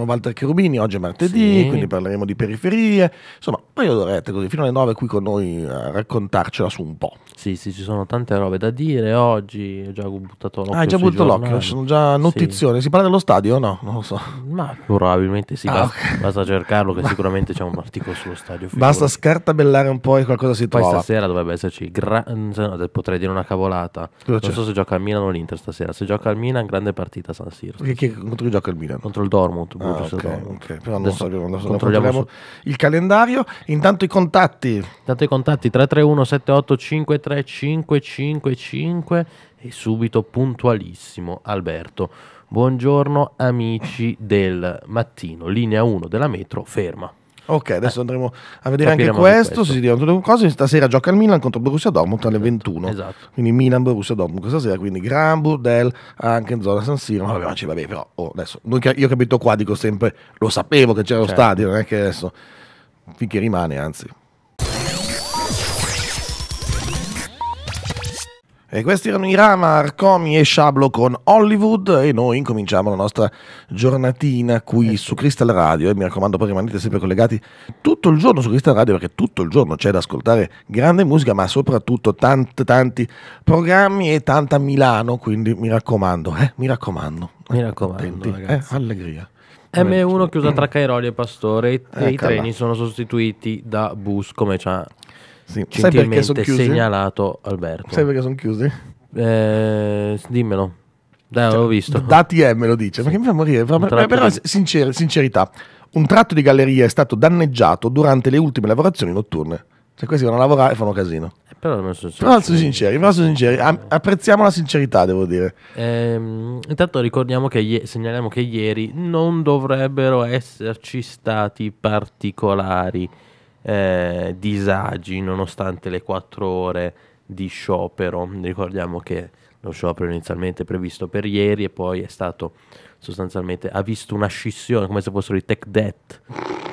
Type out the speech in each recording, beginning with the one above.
con Walter Cherubini, oggi è martedì, sì. quindi parleremo di periferie, insomma, poi lo avrete così fino alle 9 qui con noi a raccontarcela su un po'. Sì, sì, ci sono tante robe da dire oggi. Ho già buttato l'occhio. Ah, già buttato l'occhio, sono già notizione. Sì. Si parla dello stadio o no? Non lo so. Ma probabilmente sì, ah, basta, okay. basta, cercarlo che sicuramente c'è un articolo sullo stadio. Figurati. Basta scartabellare un po' e qualcosa si trova. Poi stasera dovrebbe esserci, gra- potrei dire una cavolata. Cosa non so se gioca al Milan o l'Inter stasera. Se gioca al Milan, grande partita San Siro. Che, che, contro chi gioca il Milan? Contro il Dortmund. Ah, okay, Dortmund. Okay. Però non sappiamo, non controlliamo su- il calendario. Intanto i contatti. Intanto i contatti 331 785 3, e subito puntualissimo Alberto. Buongiorno amici del mattino, linea 1 della metro, ferma. Ok, adesso eh. andremo a vedere anche questo, questo. Si diranno tutte cose. Stasera gioca il Milan contro Borussia Dortmund alle 21. Esatto. Quindi Milan-Borussia Dortmund questa sera. Quindi gran burdel anche in zona San Siro. Ma va bene però oh, adesso io capito qua, dico sempre lo sapevo che c'era certo. lo stadio, non è che adesso finché rimane, anzi. E questi erano i Rama, Arcomi e Sciablo con Hollywood e noi incominciamo la nostra giornatina qui eh su Crystal Radio e mi raccomando poi rimanete sempre collegati tutto il giorno su Crystal Radio perché tutto il giorno c'è da ascoltare grande musica ma soprattutto tanti tanti programmi e tanta Milano quindi mi raccomando, eh, mi raccomando. Mi ecco, raccomando eh, allegria. M1 chiusa tra mm. Cairoli e Pastore e, Eccola. Eh, i treni sono sostituiti da bus come ci ha sì. Sai perché sono chiusi? segnalato Alberto. Sai perché sono chiusi? Eh, dimmelo. Dai, cioè, ho visto. Dati è, me lo dice, perché mi fa morire. Fa, però, sincer- sincerità, un tratto di galleria è stato danneggiato durante le ultime lavorazioni notturne. Cioè, questi vanno a lavorare e fanno casino. Eh, però, sono sinceri. però sono sinceri, però sono sinceri. apprezziamo la sincerità, devo dire. Ehm, intanto ricordiamo che i- segnaliamo che ieri non dovrebbero esserci stati particolari eh, disagi nonostante le quattro ore di sciopero. Ricordiamo che lo sciopero inizialmente previsto per ieri e poi è stato sostanzialmente ha visto una scissione come se fossero i tech debt.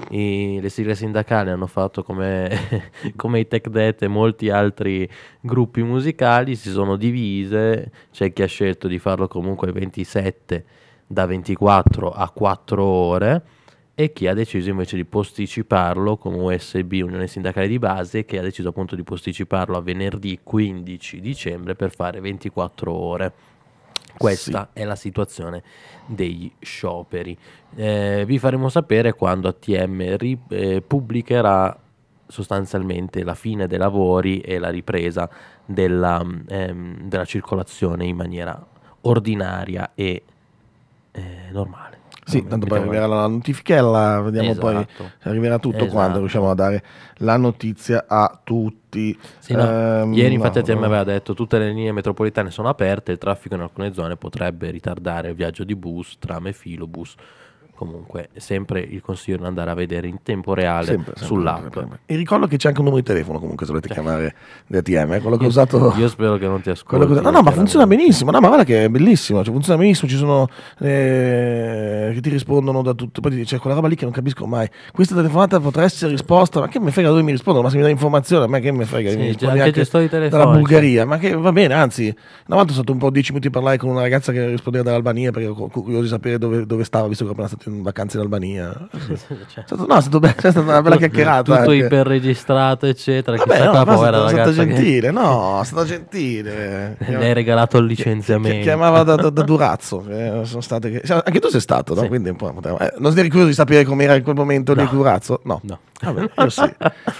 I, le sigle sindacali hanno fatto come, come i tech debt e molti altri gruppi musicali, si sono divise, c'è chi ha scelto di farlo comunque 27 da 24 a 4 ore e chi ha deciso invece di posticiparlo con USB Unione Sindacale di Base che ha deciso appunto di posticiparlo a venerdì 15 dicembre per fare 24 ore. Questa sì. è la situazione degli scioperi. Eh, vi faremo sapere quando ATM eh, pubblicherà sostanzialmente la fine dei lavori e la ripresa della, ehm, della circolazione in maniera ordinaria e eh, normale. Sì, tanto poi arriverà la notifichella, vediamo esatto. poi se arriverà tutto esatto. quando riusciamo a dare la notizia a tutti. Sì, no. ehm, Ieri infatti no, te no. mi aveva detto tutte le linee metropolitane sono aperte, il traffico in alcune zone potrebbe ritardare il viaggio di bus, tram e filobus comunque sempre il consiglio di andare a vedere in tempo reale sempre, sempre, sull'app. Sempre, e ricordo che c'è anche un numero di telefono comunque se volete eh. chiamare l'ATM, eh, quello che ho usato... Io spero che non ti ascolti. Usato, no, no, ma funziona benissimo, no, ma guarda che è bellissimo, cioè, funziona benissimo, ci sono... Eh, che ti rispondono da tutto, poi ti dice quella roba lì che non capisco mai, questa telefonata potrà essere risposta, ma che mi frega dove mi rispondono, ma se mi dai informazione, a me che mi frega, sì, mi rispondi anche, anche dalla Bulgaria, ma che va bene, anzi, una volta ho stato un po' dieci minuti a parlare con una ragazza che rispondeva dall'Albania perché ero curioso di sapere dove, dove stava, visto che ho appena stato in in vacanza in Albania. Cioè. Stato, no, è stata una bella chiacchierata. Tutto anche. iperregistrato, eccetera. Vabbè, no, qua, povera, è stata gentile, che... no, è stata gentile. Le hai regalato il licenziamento. Chi, chiamava da, da, da Durazzo. Eh, che... cioè, anche tu sei stato, no? Sì. Quindi un po', eh, non sei curioso di sapere com'era in quel momento no. lì Durazzo? No. no. Vabbè, io sì,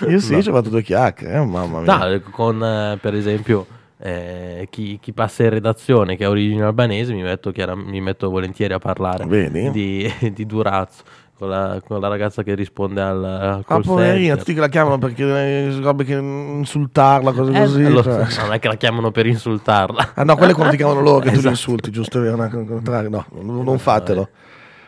io sì, no. ci ho fatto due chiacchiere, eh, mamma mia. No, con, eh, per esempio eh, chi, chi, passa in redazione che ha origine albanese mi metto, mi metto volentieri a parlare di, di, Durazzo. Con la, con la, ragazza che risponde al, al ah, poverina, tutti che la chiamano perché robe che insultarla, cose eh, così. Eh, lo, cioè. Non è che la chiamano per insultarla. Ah no, quelle quando ti chiamano loro che esatto. tu li esatto. insulti, giusto? No, non, fatelo. Eh, non fatelo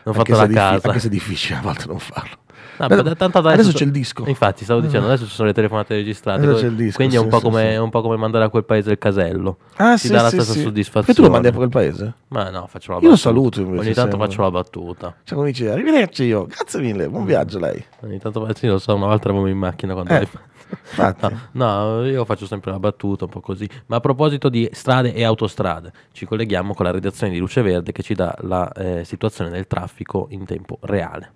anche a casa. Anche se è difficile a volte non farlo. No, tanto adesso, adesso c'è il disco. Infatti, stavo mm. dicendo, adesso ci sono le telefonate registrate. Come, disco, quindi sì, è un, sì, come, sì. un, po come, mandare a quel paese il casello. Ah, Ti dà la stessa soddisfazione. E tu lo mandi a quel paese? Ma no, faccio la battuta. Io lo saluto invece. Ogni tanto sempre. faccio la battuta. Cioè, come dice, arrivederci io, grazie mille, buon viaggio lei. Ogni tanto, sì, lo so, una volta eravamo in macchina quando eh. No, no, io faccio sempre la battuta, un po' così. Ma a proposito di strade e autostrade, ci colleghiamo con la redazione di Luce Verde che ci dà la eh, situazione del traffico in tempo reale.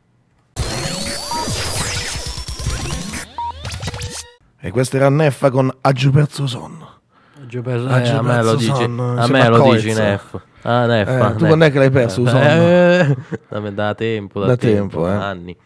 E questa era Neffa con Ha perso sonno. Giù per... eh, a me lo dici, a me lo dici Neff. Ah, Neffa. Eh, tu quando è che l'hai perso il eh, sonno? Eh, da tempo, da, da tempo, tempo eh. anni.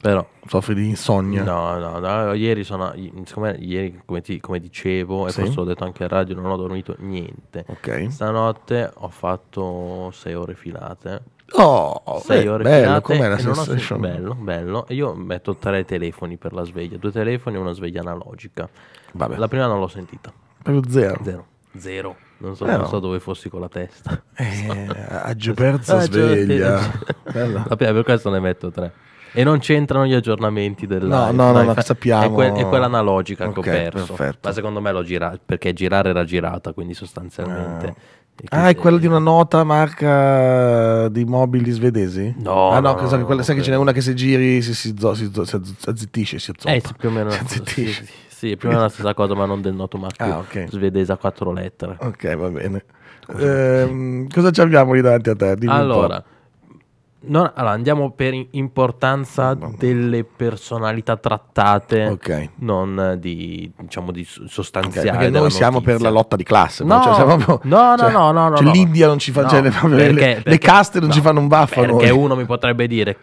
Però soffri di insonnia. No, no, no. Ieri sono. Siccome ieri, come, ti, come dicevo, sì. e forse l'ho detto anche a radio, non ho dormito niente. Ok. Stanotte ho fatto 6 ore filate. No, sei ore bello, com'è la sensation? bello, bello. Io metto tre telefoni per la sveglia, due telefoni e una sveglia analogica. Vabbè. La prima non l'ho sentita. Proprio zero. Zero. Zero. Non so, eh non no. so dove fossi con la testa. Eh, aggio persa sveglia. Vabbè, per questo ne metto tre. E non c'entrano gli aggiornamenti del No, no, no, no fa- sappiamo. È, que- è, quella analogica okay, che ho perso. Perfetto. Ma secondo me l'ho girata perché girare era girata, quindi sostanzialmente ah. Ah, è quella di una nota marca di mobili svedesi? No. Ah, no, no, no, no quella, sai che ce n'è una che se giri si, si, zo, si, zo, si azzittisce, si azzoppa. Eh, sì, più o meno. Si azzittisce. Sì, sì, più o meno la stessa cosa, ma non del noto marchio ah, okay. svedese a quattro lettere. Ok, va bene. Eh, cosa ehm, abbiamo lì davanti a te? Dimmi allora. Un po'. Non, allora, andiamo per importanza delle personalità trattate, okay. non di, diciamo, di sostanziali. Okay, noi siamo notizia. per la lotta di classe, no, cioè, proprio, no, cioè, no, no, no, cioè, L'India non ci fa, cioè, perché, le, perché, le, caste non ci fanno un baffo. Perché noi. uno mi potrebbe dire,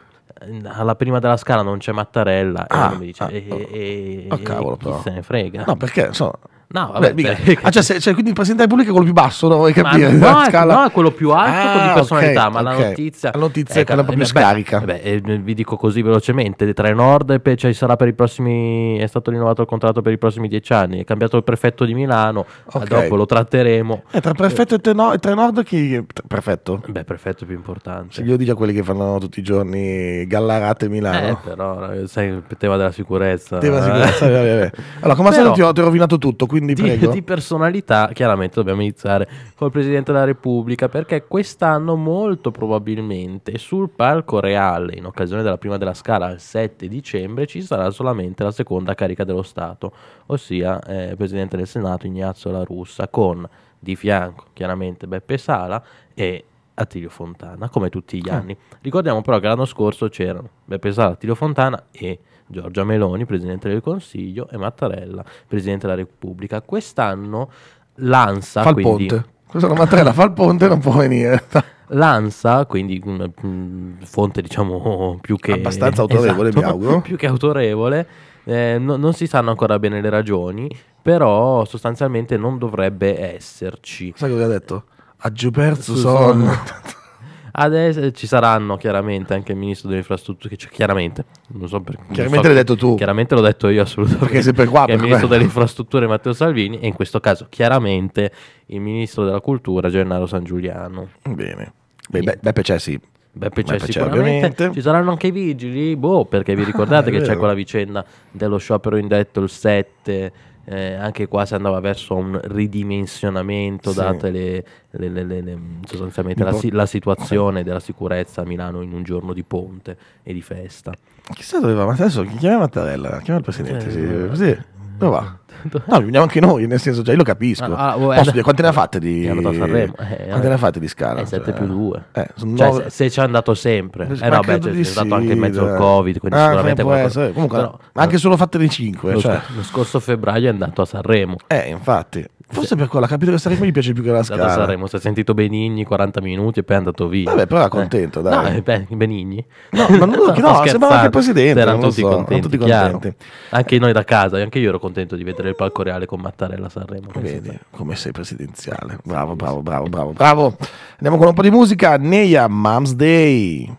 alla prima della scala non c'è Mattarella, ah, e uno mi dice, ah, e, oh, e, oh, cavolo, chi però. se ne frega. No, perché insomma No, vabbè, Beh, cioè, ah, cioè, cioè, quindi il presidente della Repubblica è quello più basso, no? Vuoi capire? la scala... no, è quello più alto ah, di personalità, okay, ma okay. la notizia... La notizia è eh, quella proprio eh, scarica. Eh, beh, eh, vi dico così velocemente, Trenord cioè, sarà per i prossimi... è stato rinnovato il contratto per i prossimi dieci anni, è cambiato il prefetto di Milano, okay. dopo lo tratteremo. Eh, tra prefetto e, tenor, e Trenord chi... Prefetto? Beh, prefetto è più importante. Se cioè, io dico a quelli che fanno tutti i giorni Gallarate Milano. Eh, però, sai, il tema della sicurezza. Tema della sicurezza, vabbè, vabbè. Allora, come però... al solito ti ho, rovinato tutto, quindi quindi di, prego. di personalità, chiaramente dobbiamo iniziare col Presidente della Repubblica, perché quest'anno molto probabilmente sul palco reale, in occasione della prima della scala il 7 dicembre, ci sarà solamente la seconda carica dello Stato, ossia eh, Presidente del Senato Ignazio La Russa, con di fianco chiaramente Beppe Sala e Attilio Fontana, come tutti gli ah. anni. Ah. Ricordiamo però che l'anno scorso c'erano Beppe Sala, Attilio Fontana e Giorgia Meloni, Presidente del Consiglio, e Mattarella, Presidente della Repubblica. Quest'anno l'ANSA... Fa il quindi, ponte. Quest'anno Mattarella fa il ponte non può venire. L'ANSA, quindi una fonte diciamo più che... Abbastanza autorevole, esatto, mi auguro. Più che autorevole. Eh, no, non si sanno ancora bene le ragioni, però sostanzialmente non dovrebbe esserci. Sai cosa ha detto? Ha giù perso sonno. Adesso ci saranno chiaramente anche il ministro delle infrastrutture, cioè, chiaramente, non so perché, chiaramente so, l'hai detto tu. Chiaramente l'ho detto io assolutamente. Perché per qua. Che il ministro delle infrastrutture Matteo Salvini e in questo caso chiaramente il ministro della cultura Gennaro San Giuliano. Bene. Beh, Be- Beppe Cessi Beppe c'è sicuramente. Ci saranno anche i vigili? Boh, perché vi ah, ricordate ah, che vero. c'è quella vicenda dello sciopero indetto il 7 eh, anche qua si andava verso un ridimensionamento sì. date le, le, le, sostanzialmente la, la, situazione della sicurezza a Milano in un giorno di ponte e di festa. Chissà dove va, ma adesso chi chiama Mattarella? Chiama il presidente, eh, sì. Così. Eh, No, va. No, veniamo anche noi, nel senso, già io lo capisco. Ah, ah, oh, Posso eh, dire, quante ne ha fatte di... Eh, eh quante ne ha fatte di scala? Eh, 7 più 2. Eh, cioè, se, se ci è andato sempre. Eh no, beh, c'è cioè, stato sì, anche in mezzo al eh. Covid, quindi ah, sicuramente... Qualcosa... comunque, Però, anche solo fatte di 5. Lo, cioè. lo scorso febbraio è andato a Sanremo. Eh, infatti. Forse per quello, ha capito che Sanremo gli piace più che la scala. Da Sanremo, si è sentito Benigni 40 minuti e poi è andato via. Vabbè, però era eh. contento, eh. dai. No, Benigni. No, ma non, no, no sembrava che il presidente. Erano tutti, so, contenti, tutti contenti. Anche noi da casa, anche io ero contento di vedere il palco reale con Mattarella a Sanremo. Vedi, come sei presidenziale. Bravo, bravo, bravo, bravo, bravo. Andiamo con un po' di musica. Neia, Mom's Day.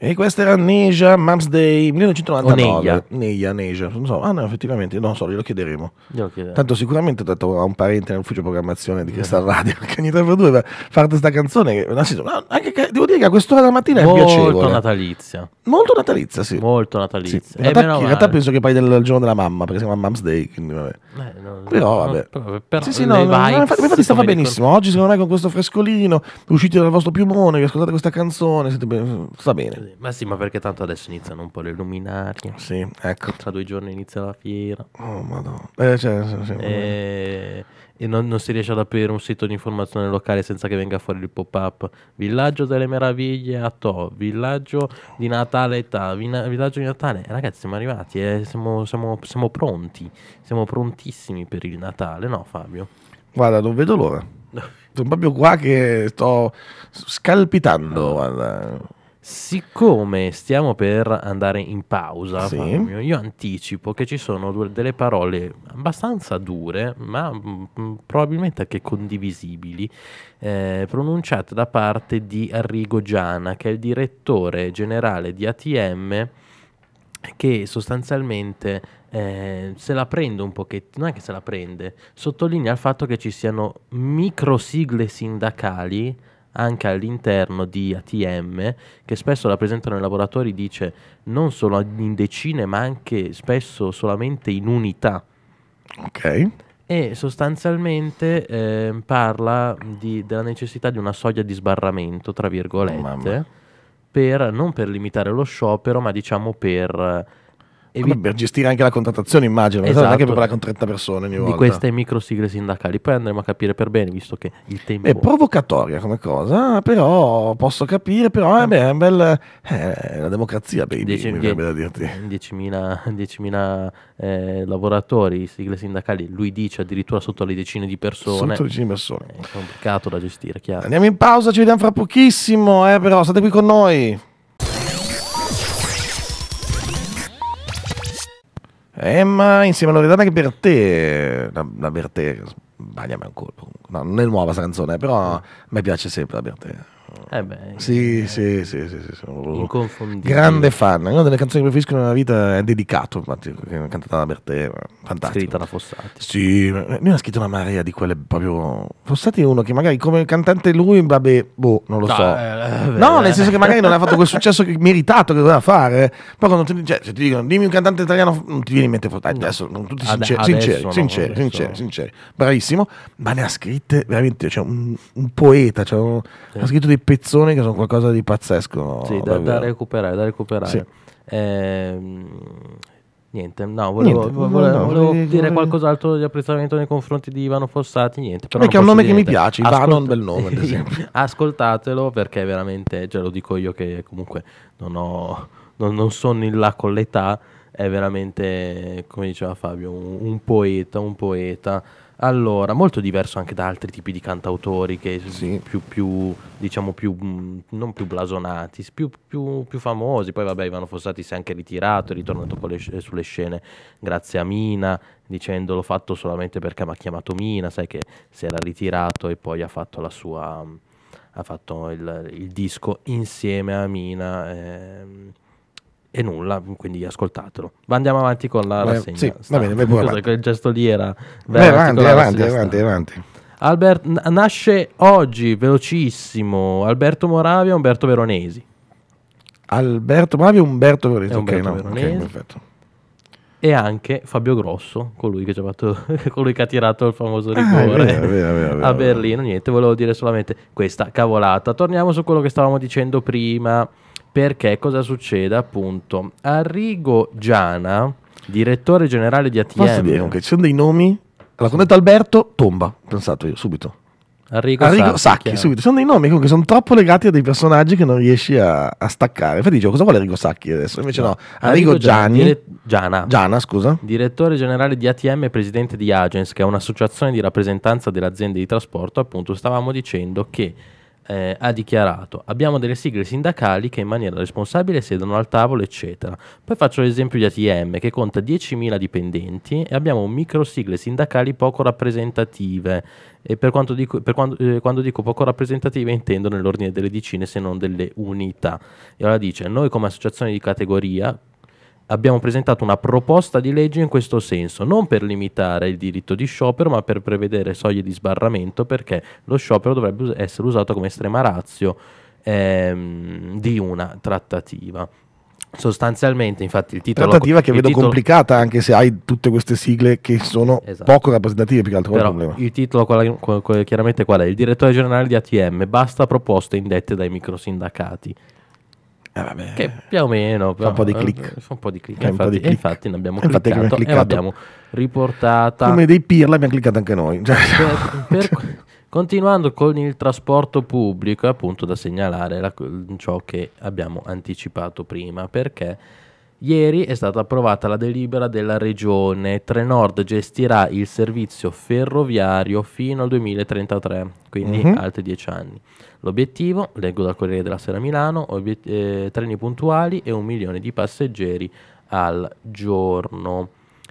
E questa era Neja Mums Day 1999. Neja, Neja. Non so, ah no, effettivamente, non so, glielo chiederemo. Glielo chiederemo. Tanto sicuramente ho detto a un parente nell'ufficio programmazione di questa radio che ogni 3 per 2 per fare questa canzone. Che, no, anche, devo dire che a quest'ora della mattina Molto è piacevole. Molto natalizia. Molto natalizia, sì. Molto natalizia. Sì. Eh, in, realtà, in, realtà, penso che poi del, giorno della mamma, perché si chiama Mums Day, quindi vabbè. Eh, no, però vabbè. No, però, sì, sì, no, infatti, infatti stava benissimo. Oggi secondo me con questo frescolino, uscite dal vostro piumone, vi ascoltate questa canzone, siete, sta bene. Sì così. Ma sì, ma perché tanto adesso iniziano un po' le luminarie. Sì, ecco. Tra due giorni inizia la fiera. Oh, madonna. Eh, cioè, sì, sì, e, eh, e non, non, si riesce ad aprire un sito di informazione locale senza che venga fuori il pop-up. Villaggio delle meraviglie a To, villaggio di Natale età, villaggio di Natale. Eh, ragazzi, siamo arrivati, eh, siamo, siamo, siamo pronti, siamo prontissimi per il Natale, no Fabio? Guarda, non vedo l'ora. Sono proprio qua che sto scalpitando. Guarda. Siccome stiamo per andare in pausa, sì. Fabio, io anticipo che ci sono delle parole abbastanza dure, ma mh, mm, mm, probabilmente anche condivisibili, eh, pronunciate da parte di Arrigo Giana, che è il direttore generale di ATM che sostanzialmente eh, se la prende un pochettino, non è che se la prende, sottolinea il fatto che ci siano micro sigle sindacali anche all'interno di ATM che spesso rappresentano i lavoratori, dice, non solo in decine ma anche spesso solamente in unità. Ok e sostanzialmente eh, parla di, della necessità di una soglia di sbarramento, tra virgolette, oh, per, non per limitare lo sciopero, ma diciamo per Evi- Vabbè, per gestire anche la contrattazione immagino, esatto. non è che parla con 30 persone ogni di volta. Di queste micro sigle sindacali, poi andremo a capire per bene, visto che il tempo... È provocatoria come cosa, però posso capire, però eh, beh, è un bel... Eh, la democrazia, baby, 10, mi verrebbe da dirti. 10.000 eh, lavoratori, sigle sindacali, lui dice addirittura sotto le decine di persone. Sotto le decine di persone. È complicato da gestire, chiaro. Andiamo in pausa, ci vediamo fra pochissimo, eh, però state qui con noi. Emma eh, insieme a Loredana che Bertè, la, da per te, sbagliami un colpo, no, non è nuova questa canzone, però a mm. me piace sempre da per te. Eh beh, sì, eh, sì, sì, sì, sì, sono grande fan. Una delle canzoni che preferisco nella vita è dedicato, infatti, cantata da Bertè, eh, fantastico. Scritta da Fossati. Sì, lui ha scritto una marea di quelle proprio... Fossati è uno che magari come cantante lui, vabbè, boh, non lo no, so. Eh, eh no, nel senso eh. che magari non ha fatto quel successo che, meritato che doveva fare. Poi quando ti, cioè, se ti dicono, dimmi un cantante italiano, non ti viene in mente Fossati. Adesso, non tutti sinceri, Ad, sinceri, no, sinceri, adesso. sinceri, sinceri, bravissimo, ma ne ha scritte veramente, cioè un, un poeta, cioè, sì. ha scritto dei dei pezzoni che sono qualcosa di pazzesco. Sì, da, da recuperare, da recuperare. Sì. Ehm, niente, no, volevo, niente, volevo, volevo, no, dire come... qualcos'altro di apprezzamento nei confronti di Ivano Fossati, niente. Perché è un nome che niente. mi piace, Ascolt... Ivano è un bel nome, ad esempio. Ascoltatelo perché veramente, già cioè, lo dico io che comunque non, ho, non, non sono in là con l'età, è veramente, come diceva Fabio, un, un poeta, un poeta allora, molto diverso anche da altri tipi di cantautori che sì. più, più, diciamo più, mm, non più blasonati, più, più, più famosi. Poi vabbè, Ivano Fossati si è anche ritirato, è ritornato le, eh, sulle scene grazie a Mina, dicendo l'ho fatto solamente perché mi ha chiamato Mina, sai che si era ritirato e poi ha fatto la sua... ha fatto il, il disco insieme a Mina. Ehm e nulla, quindi ascoltatelo. Ma andiamo avanti con la rassegna. Sì, va bene, vai avanti. Il gesto lì era... Vai avanti, avanti, avanti, avanti. Albert, nasce oggi, velocissimo, Alberto Moravia e Umberto Veronesi. Alberto Moravia e Umberto Veronesi, e Umberto ok, no, Veronesi. Okay, perfetto. E anche Fabio Grosso, colui che, fatto, colui che ha tirato il famoso ah, rigore ah, via, via, via, a Berlino. Niente, volevo dire solamente questa cavolata. Torniamo su quello che stavamo dicendo prima perché cosa succede appunto? Arrigo Giana, direttore generale di ATM. Posso dire che ci sono dei nomi? Allora, quando detto Alberto, tomba, pensato io subito. Arrigo, Arrigo Sacchi, Sacchi subito. Sono dei nomi che sono troppo legati a dei personaggi che non riesci a, a staccare. Infatti dicevo, cosa vuole Arrigo Sacchi adesso? Invece no, no. Arrigo, Arrigo Gianni, dire, Giana, Giana, scusa. direttore generale di ATM e presidente di Agence, che è un'associazione di rappresentanza delle aziende di trasporto, appunto stavamo dicendo che eh, ha dichiarato abbiamo delle sigle sindacali che in maniera responsabile sedono al tavolo eccetera. Poi faccio l'esempio di ATM che conta 10.000 dipendenti e abbiamo micro sigle sindacali poco rappresentative e per, quanto dico, per quando, eh, quando, dico poco rappresentative intendo nell'ordine delle decine se non delle unità. E allora dice noi come associazione di categoria abbiamo presentato una proposta di legge in questo senso, non per limitare il diritto di sciopero, ma per prevedere soglie di sbarramento perché lo sciopero dovrebbe essere usato come estrema razio ehm, di una trattativa. Sostanzialmente, infatti, il titolo. Trattativa che vedo titolo... complicata anche se hai tutte queste sigle che sono esatto. poco rappresentative. Più che altro Però problema. Il titolo, chiaramente, qual è? Il direttore generale di ATM. Basta proposte indette dai microsindacati. Eh, che più o meno però, eh, fa un po' di click, eh, un po di click. Infatti, po di infatti, ne abbiamo infatti cliccato, cliccato. e l'abbiamo riportata come dei pirla abbiamo cliccato anche noi cioè, per, per, continuando con il trasporto pubblico è appunto da segnalare la, ciò che abbiamo anticipato prima perché Ieri è stata approvata la delibera della regione, Trenord gestirà il servizio ferroviario fino al 2033, quindi mm-hmm. altri dieci anni. L'obiettivo, leggo dal Corriere della Sera Milano, obiet- eh, treni puntuali e un milione di passeggeri al giorno.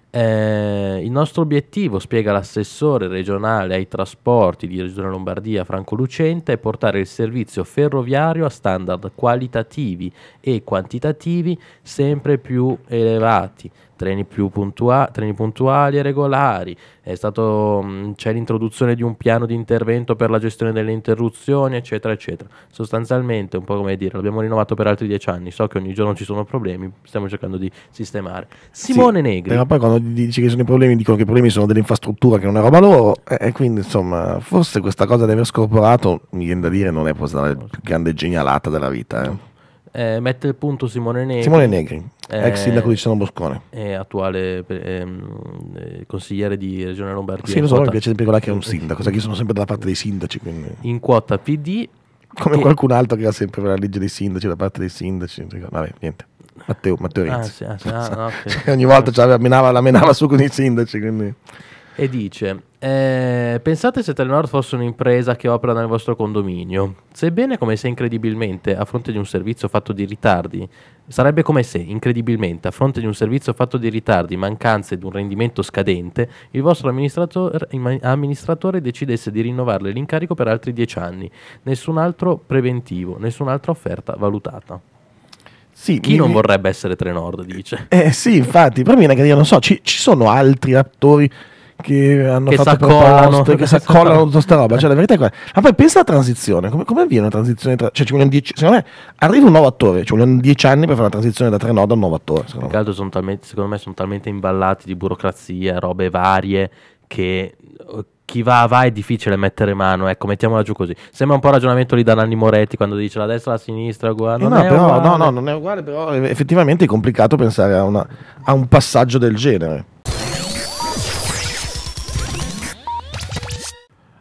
Eh, il nostro obiettivo, spiega l'assessore regionale ai trasporti di Regione Lombardia Franco Lucente, è portare il servizio ferroviario a standard qualitativi e quantitativi sempre più elevati treni, più puntua- treni puntuali e regolari, stato, mh, mm, c'è l'introduzione di un piano di intervento per la gestione delle interruzioni, eccetera, eccetera. Sostanzialmente, un po' come dire, l'abbiamo rinnovato per altri dieci anni, so che ogni giorno ci sono problemi, stiamo cercando di sistemare. Simone sì, Negri. Ma poi quando dici che sono i problemi, dicono che i problemi sono dell'infrastruttura, che non è roba loro, e quindi insomma, forse questa cosa di aver scorporato, mi viene da dire, non è forse la più grande genialata della vita. Eh. Eh, mette il punto Simone Negri. Simone Negri eh, ex sindaco di Sano Boscone. E attuale ehm, eh, consigliere di Regione Lombardia. Sì, lo so, quota... mi piace sempre quella che è un sindaco, sai che io sono sempre dalla parte dei sindaci. Quindi... In quota PD. Come che... qualcun altro che ha sempre la legge dei sindaci, da parte dei sindaci. Vabbè, niente. Matteo, Matteo ah, Renzi. Ah, sì, ah, sì, ah, okay. ogni volta cioè, la, menava, la menava su con i sindaci. Quindi e dice: eh, Pensate se Telenor fosse un'impresa che opera nel vostro condominio. Sebbene, come se incredibilmente, a fronte di un servizio fatto di ritardi, sarebbe come se, incredibilmente, a fronte di un servizio fatto di ritardi, mancanze ed un rendimento scadente, il vostro amministrator- amministratore decidesse di rinnovarle l'incarico per altri dieci anni. Nessun altro preventivo, nessun'altra offerta valutata. Sì, Chi mi... non vorrebbe essere Trenord, dice. Eh sì, infatti, però mi che io non so, ci, ci sono altri attori che hanno che fatto proposte, che si accollano tutta questa roba. Cioè, la verità è quella. Ma poi pensa alla transizione, come, come avviene una transizione? Tra... Cioè, ci vogliono dieci, secondo me arriva un nuovo attore, ci vogliono dieci anni per fare una transizione da tre nodi a un nuovo attore. Secondo me. Sono talmente, secondo me sono talmente imballati di burocrazia, robe varie, che uh, chi va va è difficile mettere mano, ecco, mettiamola giù così. Sembra un po' il ragionamento lì da Nanni Moretti quando dice la destra e la sinistra uguale. Eh no, però, uguale. no, no, non è uguale, però effettivamente è complicato pensare a, una, a un passaggio del genere.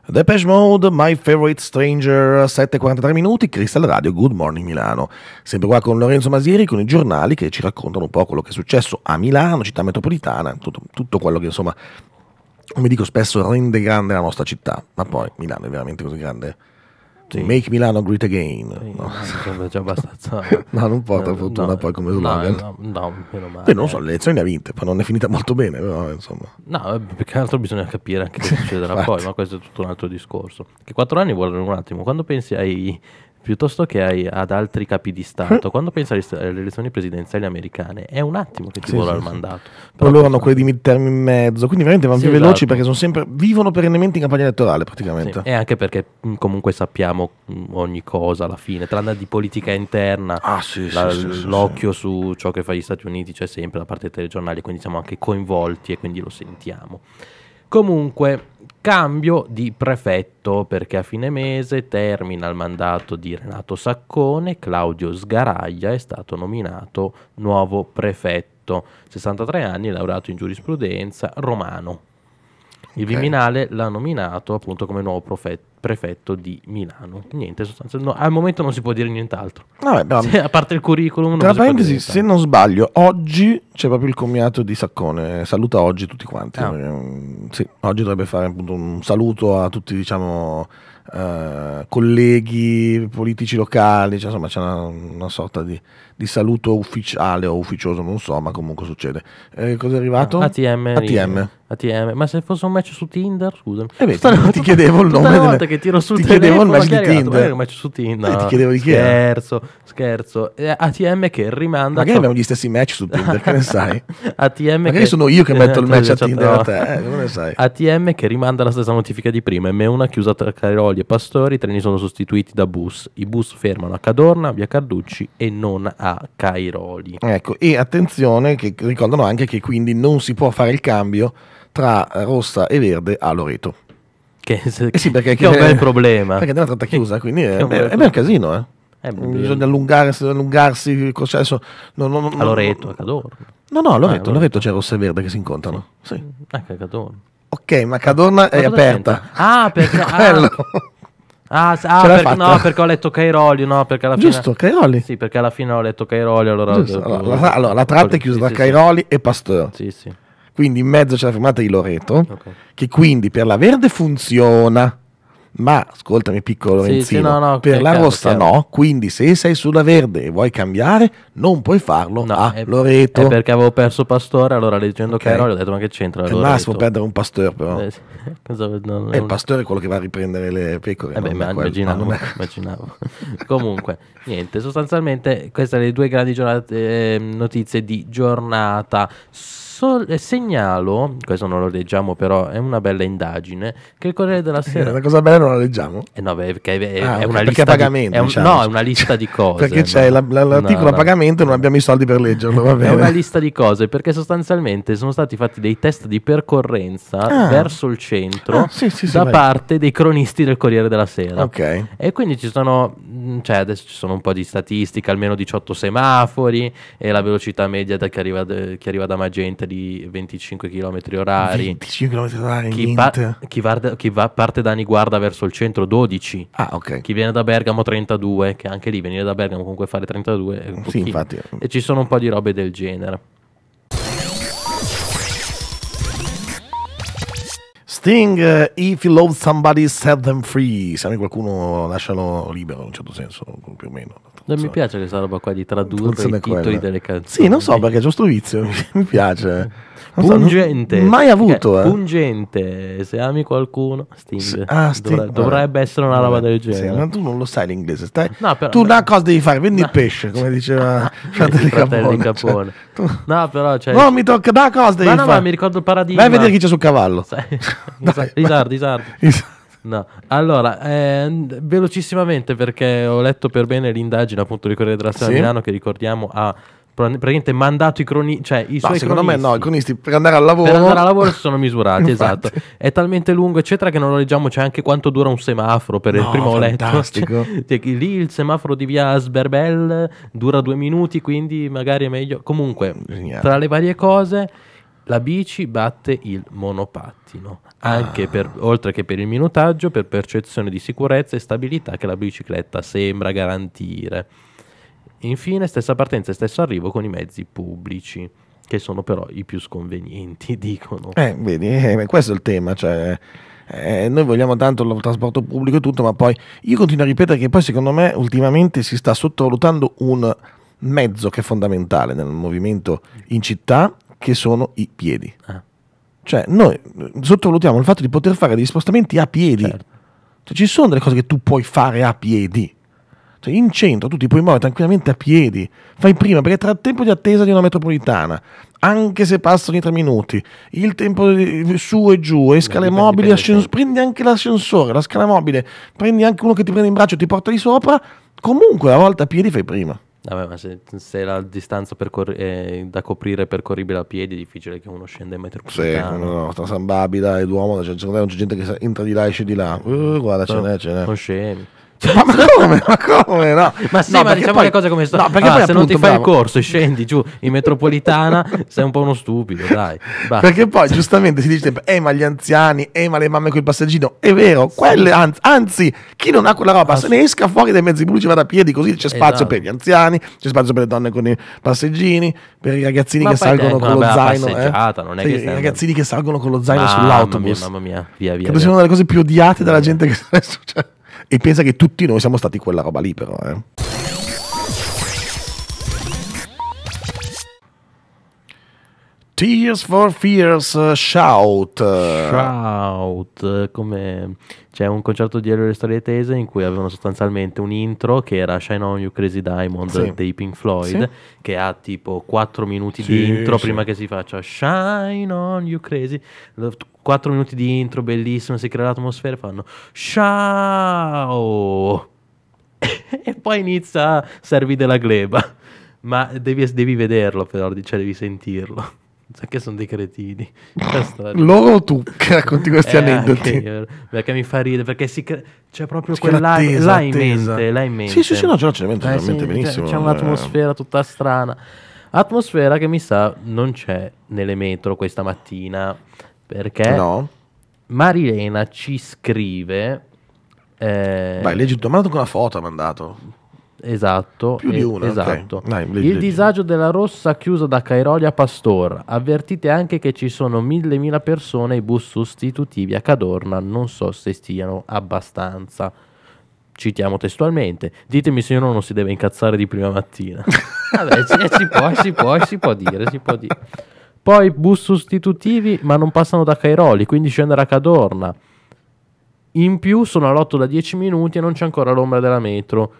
Depeche Mode, My Favorite Stranger, 7.43 minuti, Crystal Radio, Good Morning Milano. Sempre qua con Lorenzo Masieri, con i giornali che ci raccontano un po' quello che è successo a Milano, città metropolitana, tutto, tutto quello che insomma, come dico spesso, rende grande la nostra città. Ma poi Milano è veramente così grande? Sì. Make Milano Great Again. Sì, no. già abbastanza. no, non porta eh, fortuna no, poi come slogan. No, no, meno male. Poi non so, le elezioni ha vinte, ma non è finita molto bene, però insomma. No, eh, più che altro bisogna capire anche cosa succederà poi, ma questo è tutto un altro discorso. Che quattro anni vogliono un attimo. Quando pensi ai piuttosto che ai, ad altri capi di Stato, quando pensi alle elezioni presidenziali americane è un attimo che ti sì, vola sì, il mandato. Sì. Poi loro hanno quelli di termini in mezzo, quindi veramente vanno più esatto. veloci perché sempre, vivono perennemente in campagna elettorale praticamente. e anche perché comunque sappiamo ogni cosa alla fine, tranne di politica interna, ah, la, l'occhio su ciò che fa gli Stati Uniti c'è sempre da parte dei telegiornali, quindi siamo anche coinvolti e quindi lo sentiamo. Comunque cambio di prefetto perché a fine mese termina il mandato di Renato Saccone, Claudio Sgaraglia è stato nominato nuovo prefetto, 63 anni, laureato in giurisprudenza, romano. Il Viminale l'ha nominato appunto come nuovo profe- prefetto di Milano. Niente, sostanzialmente no, al momento non si può dire nient'altro. Ah, beh, se, a parte il curriculum. tra parentesi, se non sbaglio, oggi c'è proprio il commiato di Saccone. Saluta oggi tutti quanti. Ah. Eh, sì, oggi dovrebbe fare appunto un saluto a tutti, diciamo. Eh, colleghi politici locali, cioè, insomma, c'è una, una sorta di di saluto ufficiale o ufficioso, non so, ma comunque succede. Eh, cosa è arrivato? ATM. Ah, ATM. ATM. Ma se fosse un match su Tinder, scusa. Eh beh, ti, ti chiedevo il nome. Una volta che tiro su ti chiedevo il match di Tinder. Un match su Tinder. No, eh, ti chiedevo di chi Scherzo, scherzo. Eh, ATM che rimanda. Magari abbiamo gli stessi match su Tinder, che ne sai? ATM Magari che... sono io che metto il match a Tinder a te, eh, non ne sai. ATM che rimanda la stessa notifica di prima. M1 chiusa tra Cairoli e Pastori, i treni sono sostituiti da bus. I bus fermano a Cadorna, via Carducci e non a a Cairoli. Ecco, e attenzione che ricordano anche che quindi non si può fare il cambio tra rossa e verde a Loreto. Che, se, eh sì, perché, che, è un bel problema. Perché è una tratta chiusa, quindi è, un bel, è, è un casino, eh. bisogna allungarsi, allungarsi, il processo. No, no, no, a Loreto, a Cadorno. No, no, a ah, Loreto, ah, Loreto c'è rossa e verde che si incontrano. Sì. Anche a Cadorno. Ok, ma Cadorna ma è aperta. C'entra? Ah, perché... ah, Ah, ah per, no, perché ho letto Cairoli, no, perché alla Giusto, fine... Cairoli. Sì, perché alla fine ho letto Cairoli, allora... Giusto, allora, allora, la, tratta è chiusa sì, da Cairoli sì. e Pasteur. Sì, sì. Quindi in mezzo c'è la fermata di Loreto, okay. che quindi per la Verde funziona ma ascoltami piccolo sì, sì, no, no, per la rossa chiaro. no, quindi se sei sulla verde e vuoi cambiare non puoi farlo no, a è, Loreto. È perché avevo perso Pastore, allora leggendo okay. Cairo ho detto ma che c'entra È Loreto. massimo perdere un Pastore però. Eh, sì. Cosa, non, e eh, il Pastore quello che va a riprendere le pecore. Eh beh, ma immaginavo. immaginavo. Comunque, niente, sostanzialmente queste sono le due grandi giornate, eh, notizie di giornata sol- eh, segnalo, questo non lo leggiamo però, è una bella indagine, che il Corriere della eh, Sera... La cosa bella non la leggiamo? Eh no, perché è, ah, è una perché lista... pagamento, di, è un, diciamo. No, è una lista di cose. perché c'è no? la, l'articolo no, a pagamento e non abbiamo i soldi per leggerlo, va bene. È una lista di cose, perché sostanzialmente sono stati fatti dei test di percorrenza ah. verso il centro ah, sì, sì, sì, da vai. parte dei cronisti del Corriere della Sera. Ok. E quindi ci sono, mm, cioè adesso ci sono un po' di statistiche, almeno 18 semafori e la velocità media che arriva, eh, che arriva da Magenta di 25 km orari. 25 km orari, chi, pa- chi, va- chi va- parte da Niguarda verso il centro 12. Ah, ok. Chi viene da Bergamo 32, che anche lì venire da Bergamo comunque fare 32 è un sì, infatti. E ci sono un po' di robe del genere. Sting, if you love somebody, set them free. Se ami qualcuno, lascialo libero, in un certo senso, più o meno. Non so. mi piace questa roba qua di tradurre i titoli quella. delle canzoni. Sì, non so perché è giusto vizio, mi piace. Non pungente. So, mai avuto, eh, eh. Pungente, se ami qualcuno, Sting. S- ah, Sting. Dovre- dovrebbe essere una roba del genere. Sì, ma tu non lo sai l'inglese, stai... no, però, tu una cosa devi fare, vendi no. il pesce, come diceva Fratelli Capone. Capone. Cioè, tu... No, però... Cioè... No, mi tocca, da cosa devi ma no, fare. No, ma mi ricordo il paradiso. Vai a vedere chi c'è sul cavallo. Dai, Isardi, Isardi. Isardi. No. Allora, eh, velocissimamente perché ho letto per bene l'indagine appunto di Corriere della Sera sì. Milano che ricordiamo ha praticamente mandato i cronisti, cioè i no, suoi secondo cronisti, me no, i cronisti per andare al lavoro per andare al lavoro si sono misurati, esatto. È talmente lungo eccetera che non lo leggiamo, c'è anche quanto dura un semaforo per no, il primo fantastico. letto. Cioè, lì il semaforo di via Asberbel dura due minuti, quindi magari è meglio. Comunque, Geniale. tra le varie cose la bici batte il monopattino, ah. anche ah. per, oltre che per il minutaggio, per percezione di sicurezza e stabilità che la bicicletta sembra garantire. Infine, stessa partenza e stesso arrivo con i mezzi pubblici che sono però i più sconvenienti, dicono. Eh, vedi, eh, questo è il tema, cioè, eh, noi vogliamo tanto il trasporto pubblico e tutto, ma poi io continuo a ripetere che poi secondo me ultimamente si sta sottovalutando un mezzo che è fondamentale nel movimento in città che sono i piedi. Ah. Cioè, noi eh, sottovalutiamo il fatto di poter fare degli spostamenti a piedi. Certo. Cioè, ci sono delle cose che tu puoi fare a piedi. Cioè, in centro tu ti puoi muovere tranquillamente a piedi. Fai prima perché tra il tempo di attesa di una metropolitana, anche se passano i tre minuti, il tempo su e giù, e scale mobili, dipende prendi anche l'ascensore, la scala mobile, prendi anche uno che ti prende in braccio e ti porta lì sopra. Comunque, una volta a piedi fai prima. Vabbè, ma se, se la distanza percorri- eh, da coprire è percorribile a piedi, è difficile che uno scenda in metro Sì, no, no, tra San Babila e Duomo, cioè, secondo me c'è gente che entra di là e esce di là. Uh, guarda, no, ce n'è, ce n'è. Non scemi. Cioè, ma, ma, come? Ma come? No. Ma sì, no, ma diciamo poi... le cose come stanno. No, perché ah, poi, se appunto, non ti fai bravo. il corso e scendi giù in metropolitana, sei un po' uno stupido, dai. Basta. Perché poi giustamente si dice: Eh, ma gli anziani, eh, ma le mamme con il passeggino. È vero, quelle, anzi, anzi, chi non ha quella roba Ass- ah, se ne esca fuori dai mezzi pubblici, vada a piedi, così c'è eh, spazio esatto. per gli anziani, c'è spazio per le donne con i passeggini, per i ragazzini ma che salgono con lo zaino. Eh. Non è sì, che I ragazzini che salgono con lo zaino mamma sull'autobus. Mia, mamma mia, via, via. Credo sia una delle cose più odiate dalla gente che sta succedendo. Cioè, e pensa che tutti noi siamo stati quella roba lì però. Eh. Tears for Fears eh, Shout. Shout, come c'è un concerto di Elio e Storie Tese in cui avevano sostanzialmente un intro che era Shine On You Crazy Diamond sì. dei Pink Floyd, sì. che ha tipo 4 minuti sì, di intro prima che si faccia Shine On You Crazy. 4 minuti di intro, bellissimo, si crea l'atmosfera e fanno Ciao e poi inizia Servi della gleba. Ma devi, devi vederlo, però, cioè devi sentirlo. Sai che sono dei cretini. Loro o tu che racconti questi eh, aneddoti. Io, perché mi fa ridere, perché si cre- c'è proprio c'è quella attesa, in mente, là in mente. Sì, sì, sì, no, ce l'ho in mente, eh, sì, benissimo. C'è, c'è un'atmosfera eh. tutta strana. Atmosfera che mi sa non c'è nelle metro questa mattina. Perché no. Marilena ci scrive eh, Vai, leggi, domanda con la foto ha mandato. Esatto, più di una. Esatto. Okay. Dai, leggi, il leggi. disagio della rossa chiusa da Cairoli a Pastor. Avvertite anche che ci sono mille mila persone i bus sostitutivi a Cadorna, non so se stiano abbastanza. Citiamo testualmente, ditemi se uno non si deve incazzare di prima mattina. Vabbè, c- si, eh, può, si può, si può dire, si può dire. Poi bus sostitutivi, ma non passano da Cairoli, quindi scendere a Cadorna. In più sono all'otto da 10 minuti e non c'è ancora l'ombra della metro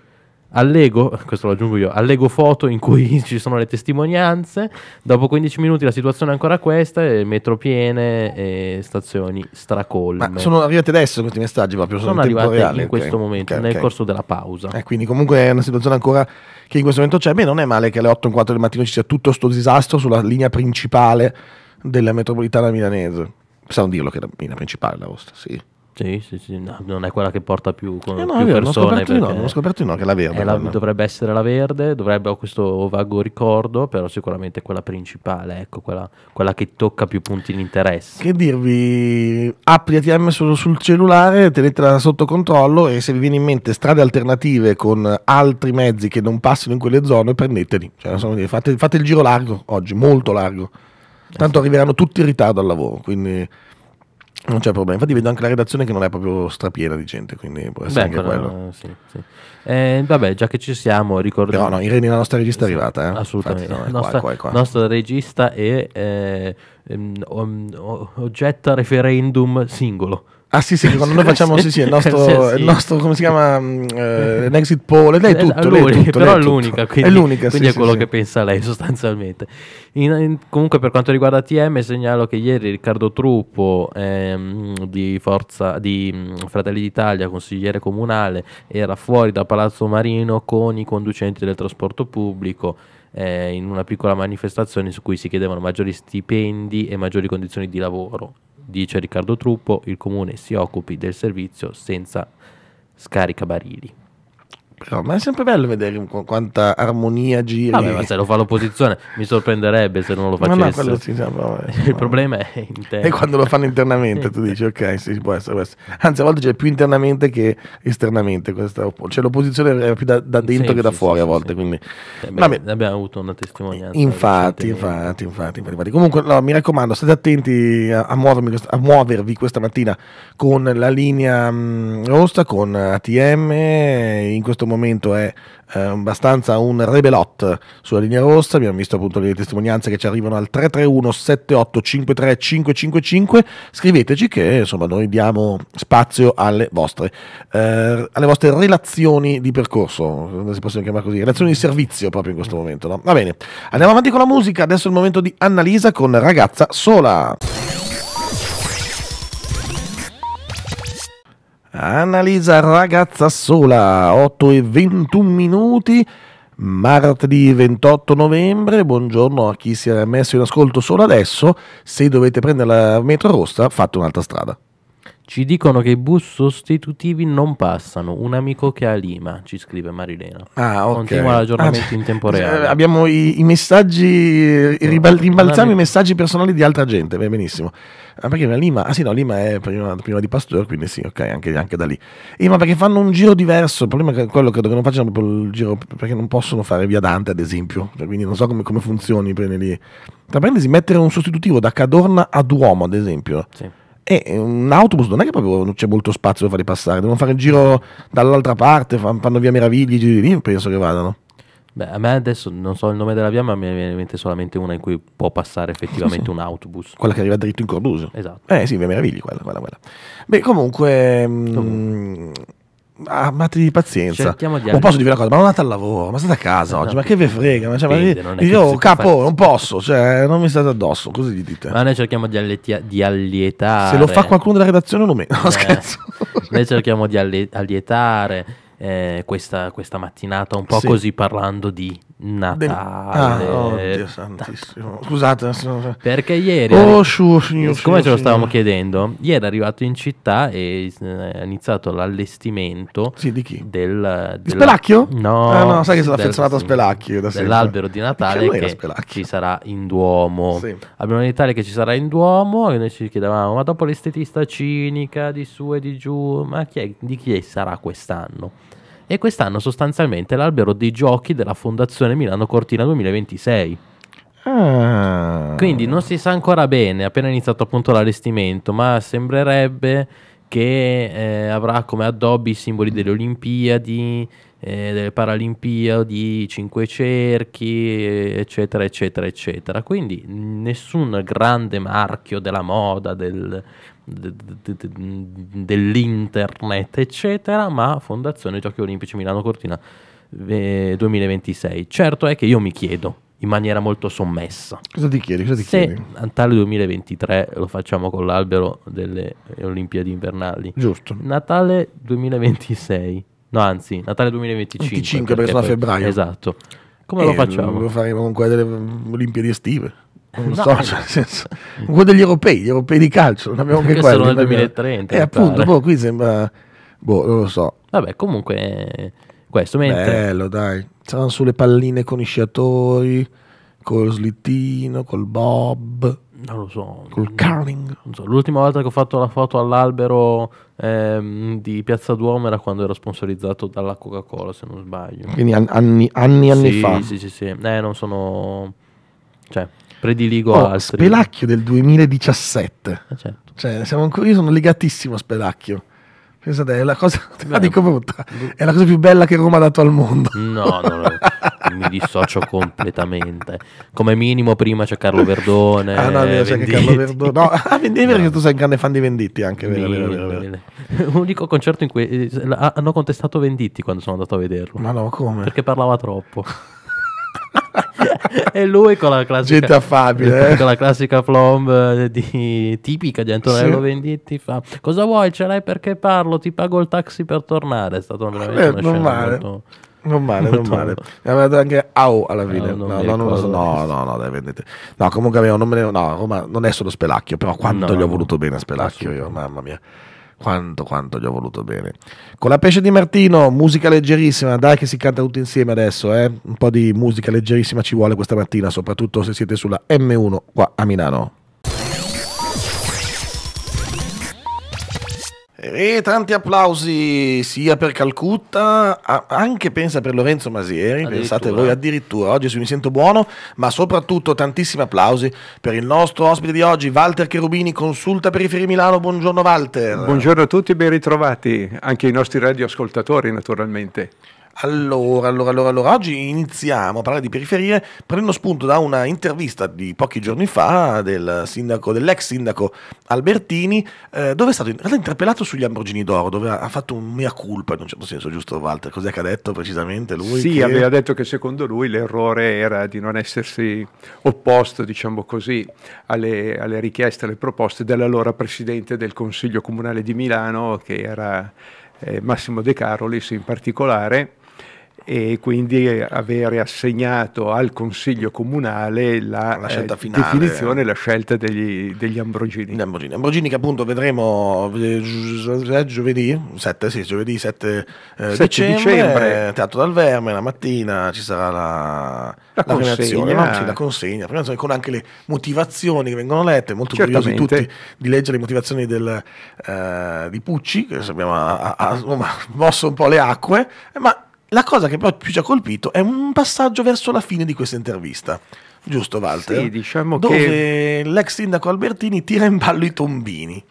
Allego, questo lo aggiungo io, allego foto in cui ci sono le testimonianze, dopo 15 minuti la situazione è ancora questa, e metro piene e stazioni stracolme. Ma sono arrivati adesso questi messaggi proprio? Sono, sono arrivati reale, in questo okay. momento, okay, nel okay. corso della pausa. Eh, quindi comunque è una situazione ancora che in questo momento c'è, beh non è male che alle 8 e 4 del mattino ci sia tutto questo disastro sulla linea principale della metropolitana milanese. Possiamo dirlo che è la linea principale la vostra, sì. Sì, sì, sì, no, non è quella che porta più, con, eh no, più vero, persone. No, ho scoperto no, che è la verde. È la, dovrebbe essere la verde, dovrebbe ho questo vago ricordo, però sicuramente quella principale, ecco, quella, quella che tocca più punti di interesse. Che dirvi, app di ATM solo sul cellulare, tenetela sotto controllo e se vi viene in mente strade alternative con altri mezzi che non passino in quelle zone, prendeteli. Cioè, insomma, fate, fate il giro largo oggi, molto largo. Tanto arriveranno tutti in ritardo al lavoro, quindi non c'è problema, infatti vedo anche la redazione che non è proprio strapiena di gente, quindi può essere Beh, anche però, quello. Sì, sì. Eh, vabbè, già che ci siamo, ricordiamo... No, no, Irene, la nostra regista è arrivata, eh? Assolutamente. Infatti, no, è nostra, qua, è qua, è qua. Nostra regista è eh, um, um, oggetto referendum singolo. Ah sì sì, quando noi facciamo sì, sì, il, nostro, il nostro come si chiama, mm, eh, eh exit poll, lei è eh, tutto, lei è tutto, però lei è, l'unica, tutto. Quindi, è l'unica, quindi sì, è quello che pensa lei sostanzialmente. In, in, comunque per quanto riguarda TM segnalo che ieri Riccardo Truppo ehm, di, Forza, di mm, Fratelli d'Italia, consigliere comunale, era fuori da Palazzo Marino con i conducenti del trasporto pubblico eh, in una piccola manifestazione su cui si chiedevano maggiori stipendi e maggiori condizioni di lavoro dice Riccardo Truppo, il comune si occupi del servizio senza scaricabarili. Però, ma è sempre bello vedere quanta armonia gira. Vabbè, ma se lo fa l'opposizione mi sorprenderebbe se non lo facesse. No, no, sì, no, vabbè, Il problema è interno. E quando lo fanno internamente tu dici ok, sì, può essere questo. Anzi, a volte c'è più internamente che esternamente. Questa cioè l'opposizione è più da, da dentro sì, che da sì, fuori a volte. quindi... Eh vabbè, abbiamo avuto una testimonianza. Infatti, infatti, infatti, infatti, Comunque, no, mi raccomando, state attenti a, a, muovermi, a, muovervi questa mattina con la linea mh, mm, rossa, con ATM, in questo momento è eh, abbastanza un rebelot sulla linea rossa, abbiamo visto appunto le testimonianze che ci arrivano al 331 78 53 555, scriveteci che insomma noi diamo spazio alle vostre, eh, alle vostre relazioni di percorso, si possono chiamare così, relazioni di servizio proprio in questo momento. No? Va bene, andiamo avanti con la musica, adesso è il momento di Annalisa con Ragazza Sola. Analisa ragazza sola, 8 e 21 minuti, martedì 28 novembre, buongiorno a chi si è messo in ascolto solo adesso, se dovete prendere la metro rossa fate un'altra strada. Ci dicono che i bus sostitutivi non passano. Un amico che ha Lima, ci scrive Marilena. Ah, ok. Continua ah, l'aggiornamento ah, in tempo eh, reale. Eh, abbiamo i, i messaggi, no, ribal- rimbalziamo i messaggi personali di altra gente, benissimo. Ah, perché Lima? Ah sì, no, Lima è prima, prima di Pasteur, quindi sì, ok, anche, anche, da lì. E, eh, ma perché fanno un giro diverso? Il problema è quello credo che non facciano proprio il giro, perché non possono fare via Dante, ad esempio. Cioè, quindi non so come, come funzioni. Lì. Tra parentesi, mettere un sostitutivo da Cadorna a Duomo, ad esempio. Sì e un autobus non è che proprio non c'è molto spazio da farli passare, devono fare il giro dall'altra parte, fanno via meravigli, giri lì, penso che vadano. Beh, a me adesso non so il nome della via, ma mi viene in mente solamente una in cui può passare effettivamente sì, sì. un autobus. Quella che arriva dritto in Corduso. Esatto. Eh sì, via meravigli quella, quella, quella. Beh, comunque... Mm, comunque. Mh, Amati ah, di pazienza. Cerchiamo posso dire una cosa, ma non andate al lavoro, ma state a casa no, oggi, no, ma che vi frega? Ma cioè, dipende, ma io, io capo, fare... non posso, cioè, non mi state addosso, così gli dite. Ma noi cerchiamo di, allietia- di allietare. Se lo fa qualcuno della redazione lo meno, no, eh, scherzo. Noi cerchiamo di allietare eh, questa, questa mattinata un po' sì. così parlando di Natale. Ah, oddio santissimo. Scusate. Perché ieri... Oh, su, signor, siccome ce lo stavamo chiedendo, ieri è arrivato in città e eh, ha iniziato l'allestimento... Sì, di chi? Del... Di Spelacchio? No. Ah, no, sai che sono affezionato a Spelacchio. Da dell'albero di Natale che, ci sarà in Duomo. Sì. Abbiamo in Italia che ci sarà in Duomo e noi ci chiedevamo, ma dopo l'estetista cinica di su e di giù, ma chi è, di chi sarà quest'anno? e quest'anno sostanzialmente l'albero dei giochi della Fondazione Milano Cortina 2026. Ah. Quindi non si sa ancora bene, appena iniziato appunto l'allestimento, ma sembrerebbe che eh, avrà come addobbi i simboli delle Olimpiadi, eh, delle Paralimpiadi, cinque cerchi, eccetera, eccetera, eccetera. Quindi nessun grande marchio della moda, del, dell'internet, eccetera, ma Fondazione Giochi Olimpici Milano Cortina 2026. Eh, certo è che io mi chiedo in maniera molto sommessa. Cosa ti chiedi? Cosa ti Se chiedi? Natale 2023 lo facciamo con l'albero delle Olimpiadi invernali. Giusto. Natale 2026. No, anzi, Natale 2025. 25 perché sono a febbraio. Esatto. Come eh, lo facciamo? Lo faremo con quelle delle Olimpiadi estive non no. so, eh, cioè, nel senso, uno degli europei, gli europei di calcio, non abbiamo che quello. Sono nel 2030. E eh, appunto, boh, qui sembra, boh, non lo so. Vabbè, comunque, questo mentre... Bello, dai, saranno sulle palline con i sciatori, col slittino, col bob. Non lo so. Col curling. So. L'ultima volta che ho fatto la foto all'albero ehm, di Piazza Duomo era quando ero sponsorizzato dalla Coca-Cola, se non sbaglio. Quindi anni, anni, anni sì, fa. Sì, sì, sì. Eh, non sono... Cioè, prediligo oh, altri. Spelacchio del 2017. Ah, certo. cioè, ancora, io sono legatissimo a Spelacchio. Pensate, è la cosa, Beh, dico brutta, è la cosa più bella che Roma ha dato al mondo. No, no, no mi dissocio completamente. Come minimo prima c'è Carlo Verdone. Ah no, c'è Carlo Verdone. No, ah, Venditti no. perché tu sei un grande fan di Venditti anche, vero, vero, vero, vero. Unico concerto in cui eh, hanno contestato Venditti quando sono andato a vederlo. Ma no, come? Perché parlava troppo. e lui con la classica gente affabile eh? con la eh. classica plomb eh, di, tipica di Antonello sì. Venditti fa cosa vuoi ce l'hai perché parlo ti pago il taxi per tornare è stato veramente eh, non male molto, non male, non male. Mi aveva dato anche au alla fine. No, no, no, no, no, no, dai, vendete. No, comunque non, me ne, no, Roma non è solo Spelacchio, però quanto gli ho voluto bene a Spelacchio io, mamma mia quanto, quanto gli ho voluto bene. Con la pesce di Martino, musica leggerissima, dai che si canta tutti insieme adesso, eh? un po' di musica leggerissima ci vuole questa mattina, soprattutto se siete sulla M1 qua a Milano. E tanti applausi sia per Calcutta, anche pensa per Lorenzo Masieri, pensate voi addirittura, oggi mi sento buono, ma soprattutto tantissimi applausi per il nostro ospite di oggi, Walter Cherubini, consulta periferia Milano, buongiorno Walter. Buongiorno a tutti, ben ritrovati, anche i nostri radioascoltatori naturalmente. Allora, allora, allora, allora, oggi iniziamo a parlare di periferie prendendo spunto da una intervista di pochi giorni fa del sindaco, dell'ex sindaco Albertini, eh, dove è stato interpellato sugli Ambrogini d'Oro, dove ha fatto un mea culpa in un certo senso, giusto Walter? Cos'è che ha detto precisamente lui? Sì, che... aveva detto che secondo lui l'errore era di non essersi opposto, diciamo così, alle, alle richieste, alle proposte dell'allora presidente del Consiglio Comunale di Milano, che era... Eh, Massimo De Carolis in particolare, e quindi eh, avere assegnato al Consiglio Comunale la, la eh, finale, definizione e la scelta degli, degli Ambrogini. Ambrogini. Ambrogini che appunto vedremo eh, eh, giovedì 7, sì, giovedì 7, eh, 7 dicembre, dicembre. Teatro dal Verme, la mattina ci sarà la, la, la consegna, no? sì, la consegna con anche le motivazioni che vengono lette, molto Certamente. curiosi tutti di leggere le motivazioni del, eh, di Pucci, che abbiamo, mosso un po' le acque, ma la cosa che però più ci ha colpito è un passaggio verso la fine di questa intervista. Giusto, Walter? Sì, diciamo dove che... l'ex sindaco Albertini tira in ballo i tombini.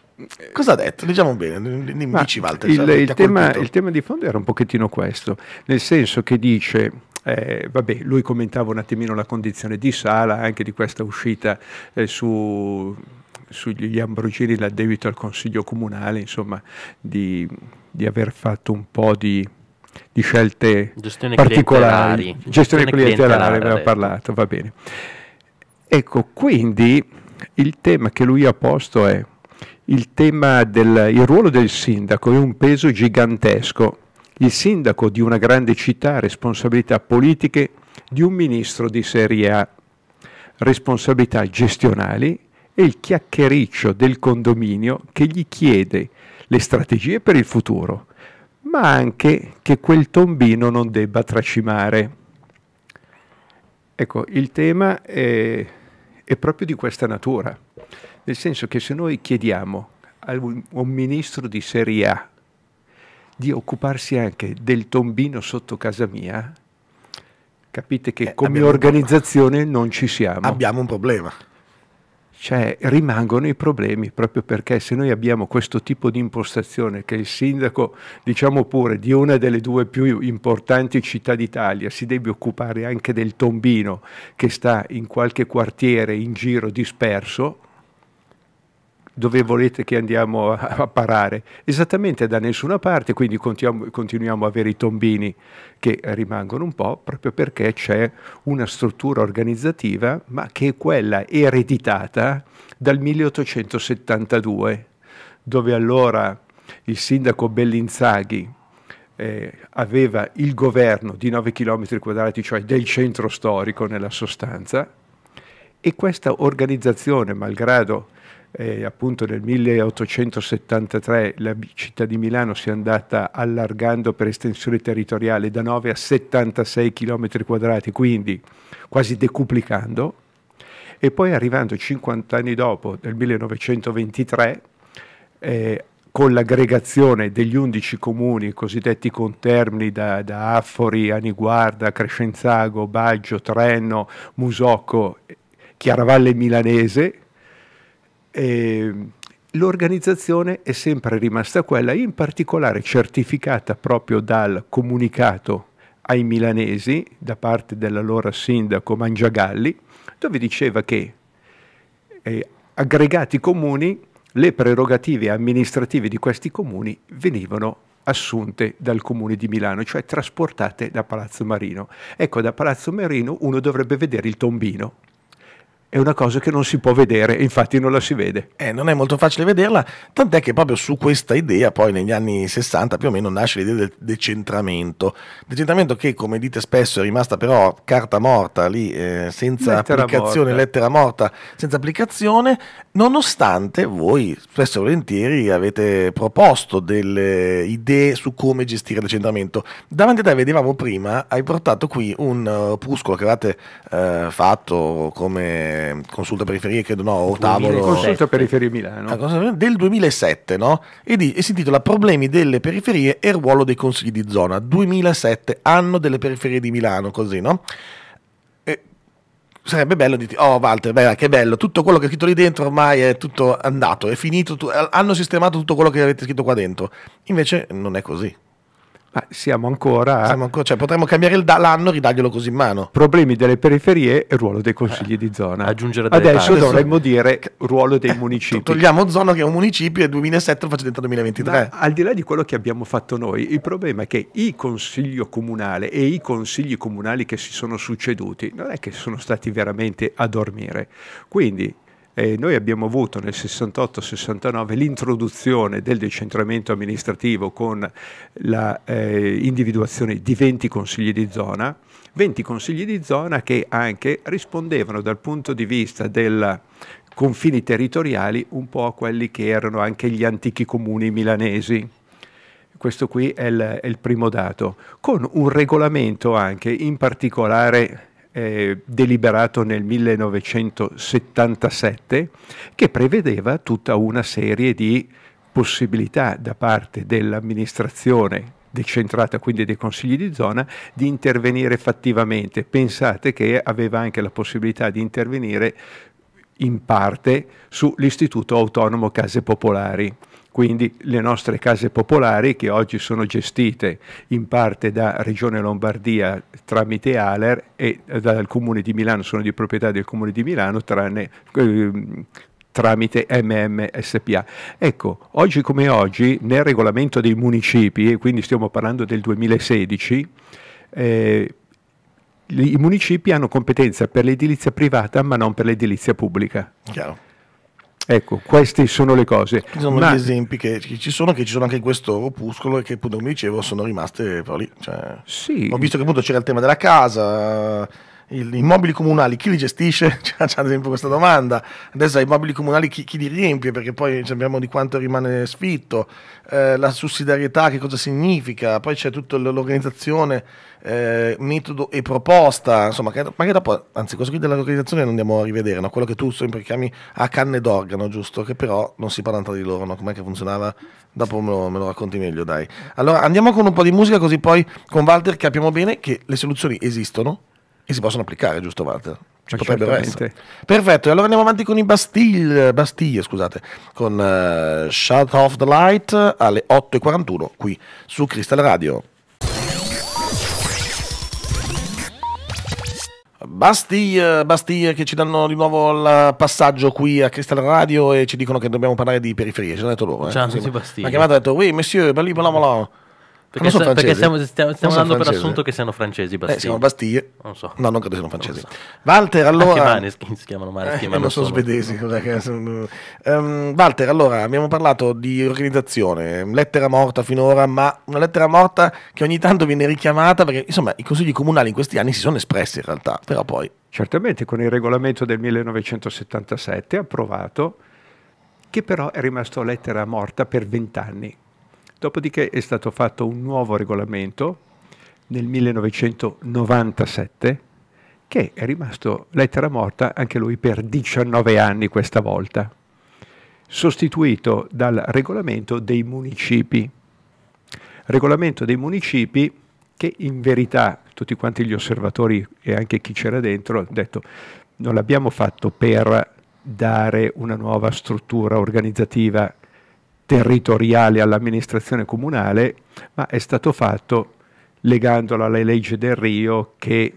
Cosa ha detto? Leggiamo bene, Ma dici Walter. Il, il, tema, il, tema, di fondo era un pochettino questo, nel senso che dice, eh, vabbè, lui commentava un attimino la condizione di Sala, anche di questa uscita eh, su, sugli Ambrogini, l'addebito al Consiglio Comunale, insomma, di, di aver fatto un po' di di scelte gestione particolari, clientelari. gestione clientelare, abbiamo certo. parlato, va bene. Ecco, quindi il tema che lui ha posto è il tema del il ruolo del sindaco è un peso gigantesco. Il sindaco di una grande città ha responsabilità politiche di un ministro di serie A, responsabilità gestionali e il chiacchiericcio del condominio che gli chiede le strategie per il futuro ma anche che quel tombino non debba tracimare. Ecco, il tema è, è proprio di questa natura, nel senso che se noi chiediamo a un ministro di Serie A di occuparsi anche del tombino sotto casa mia, capite che eh, come organizzazione non ci siamo. Abbiamo un problema cioè rimangono i problemi proprio perché se noi abbiamo questo tipo di impostazione che il sindaco, diciamo pure, di una delle due più importanti città d'Italia si debba occupare anche del tombino che sta in qualche quartiere in giro disperso, dove volete che andiamo a, a parare? Esattamente da nessuna parte, quindi continuiamo, continuiamo a avere i tombini che rimangono un po' proprio perché c'è una struttura organizzativa, ma che è quella ereditata dal 1872, dove allora il sindaco Bellinzaghi eh, aveva il governo di 9 km quadrati, cioè del centro storico nella sostanza, e questa organizzazione, malgrado eh, appunto nel 1873 la città di Milano si è andata allargando per estensione territoriale da 9 a 76 km quadrati, quindi quasi decuplicando, e poi arrivando 50 anni dopo, nel 1923, eh, con l'aggregazione degli 11 comuni cosiddetti contermini da, da Affori, Aniguarda, Crescenzago, Baggio, Trenno, Musocco, Chiaravalle Milanese, eh, l'organizzazione è sempre rimasta quella, in particolare certificata proprio dal comunicato ai milanesi da parte dell'allora sindaco Mangiagalli, dove diceva che eh, aggregati comuni le prerogative amministrative di questi comuni venivano assunte dal comune di Milano, cioè trasportate da Palazzo Marino. Ecco, da Palazzo Marino uno dovrebbe vedere il tombino, è una cosa che non si può vedere, infatti non la si vede. Eh, non è molto facile vederla, tant'è che proprio su questa idea poi negli anni 60 più o meno nasce l'idea del decentramento, decentramento che come dite spesso è rimasta però carta morta lì, eh, senza lettera applicazione, morta. lettera morta, senza applicazione, nonostante voi spesso e volentieri avete proposto delle idee su come gestire il decentramento. Davanti a te vedevamo prima, hai portato qui un eh, opuscolo che avevate eh, fatto come Consulta Periferie, credo no, o Tavolo. Consulta Periferie Milano. Ah, del 2007, no? E, di, e si intitola Problemi delle periferie e ruolo dei consigli di zona. 2007, anno delle periferie di Milano, così, no? sarebbe bello dire, oh Walter, beh, che bello, tutto quello che è scritto lì dentro ormai è tutto andato, è finito, eh, hanno sistemato tutto quello che avete scritto qua dentro. Invece non è così. Ah, siamo ancora. Siamo ancora cioè, potremmo cambiare l'anno e ridarglielo così in mano. Problemi delle periferie e ruolo dei consigli eh, di zona. Aggiungere Adesso parti. dovremmo dire ruolo dei municipi. Togliamo zona che è un municipio e 2007 lo faccio dentro 2023. Ma, al di là di quello che abbiamo fatto noi, il problema è che il consiglio comunale e i consigli comunali che si sono succeduti non è che sono stati veramente a dormire. Quindi eh, noi abbiamo avuto nel 68-69 l'introduzione del decentramento amministrativo con l'individuazione eh, di 20 consigli di zona, 20 consigli di zona che anche rispondevano dal punto di vista dei confini territoriali un po' a quelli che erano anche gli antichi comuni milanesi. Questo qui è il, è il primo dato, con un regolamento anche in particolare eh, deliberato nel 1977 che prevedeva tutta una serie di possibilità da parte dell'amministrazione decentrata, quindi dei consigli di zona, di intervenire fattivamente. Pensate che aveva anche la possibilità di intervenire in parte sull'Istituto Autonomo Case Popolari quindi le nostre case popolari che oggi sono gestite in parte da Regione Lombardia tramite ALER e dal Comune di Milano, sono di proprietà del Comune di Milano, tranne... Eh, tramite MMSPA. Ecco, oggi come oggi nel regolamento dei municipi, e quindi stiamo parlando del 2016, eh, i municipi hanno competenza per l'edilizia privata ma non per l'edilizia pubblica. Chiaro. Ecco, queste sono le cose. Ci sono Ma... gli esempi che ci sono, che ci sono anche in questo opuscolo e che appunto come dicevo sono rimaste proprio lì. Cioè, sì. Ho visto che appunto c'era il tema della casa gli immobili comunali, chi li gestisce? Cioè, c'è ad esempio questa domanda. Adesso i mobili comunali chi, chi, li riempie? Perché poi sappiamo di quanto rimane sfitto. Eh, la sussidiarietà che cosa significa? Poi c'è tutta l'organizzazione, eh, metodo e proposta. Insomma, magari dopo, anzi, questo qui dell'organizzazione lo andiamo a rivedere, no? quello che tu sempre chiami a canne d'organo, giusto? Che però non si parla tanto di loro, no? com'è che funzionava? Dopo me lo, me lo racconti meglio, dai. Allora andiamo con un po' di musica così poi con Walter capiamo bene che le soluzioni esistono e si possono applicare, giusto Walter? Ci Ma potrebbero essere. Perfetto, e allora andiamo avanti con i Bastille, Bastille scusate, con uh, eh, Shut Off the Light alle 8.41 qui su Crystal Radio. Bastille, Bastille che ci danno di nuovo il passaggio qui a Crystal Radio e ci dicono che dobbiamo parlare di periferie, ci hanno detto loro. Eh? Ciao, sì, Bastille. Ma chiamato ha detto, oui, monsieur, belli, bla bla bla. Perché, sta, perché stiamo, stiamo, stiamo andando per assunto che siano francesi. Bastiglie. Eh, siano Bastiglie. Non so. No, non credo siano francesi. So. Walter, allora. Anche Maneskin si chiamano eh, non, sono, sono svedesi. No. Um, Walter, allora abbiamo parlato di organizzazione, lettera morta finora, ma una lettera morta che ogni tanto viene richiamata perché insomma i consigli comunali in questi anni si sono espressi in realtà, però poi. Certamente con il regolamento del 1977 approvato, che però è rimasto lettera morta per vent'anni Dopodiché è stato fatto un nuovo regolamento nel 1997 che è rimasto lettera morta anche lui per 19 anni questa volta, sostituito dal regolamento dei municipi. Regolamento dei municipi che in verità tutti quanti gli osservatori e anche chi c'era dentro hanno detto non l'abbiamo fatto per dare una nuova struttura organizzativa territoriale all'amministrazione comunale, ma è stato fatto legandolo alla legge del Rio che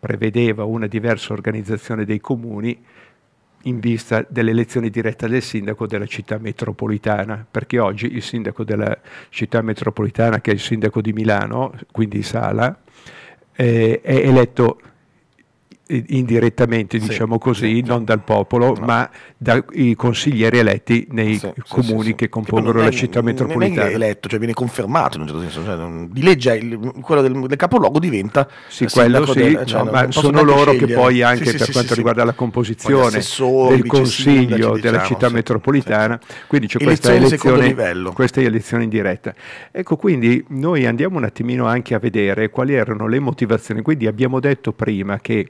prevedeva una diversa organizzazione dei comuni in vista dell'elezione diretta del sindaco della città metropolitana, perché oggi il sindaco della città metropolitana, che è il sindaco di Milano, quindi Sala, eh, è eletto indirettamente, sì, diciamo così, certo. non dal popolo, no. ma dai consiglieri eletti nei sì, comuni sì, che compongono la città metropolitana. Non eletto, cioè viene confermato in un certo senso, cioè di legge il, quello del, del, capoluogo diventa sì, quello sì, del, cioè no, ma sono loro scegliere. che poi anche per quanto riguarda la composizione del consiglio diciamo, della città metropolitana, quindi c'è questa elezione, questa elezione indiretta. Ecco, quindi noi andiamo un attimino anche a vedere quali erano le motivazioni, quindi abbiamo detto prima che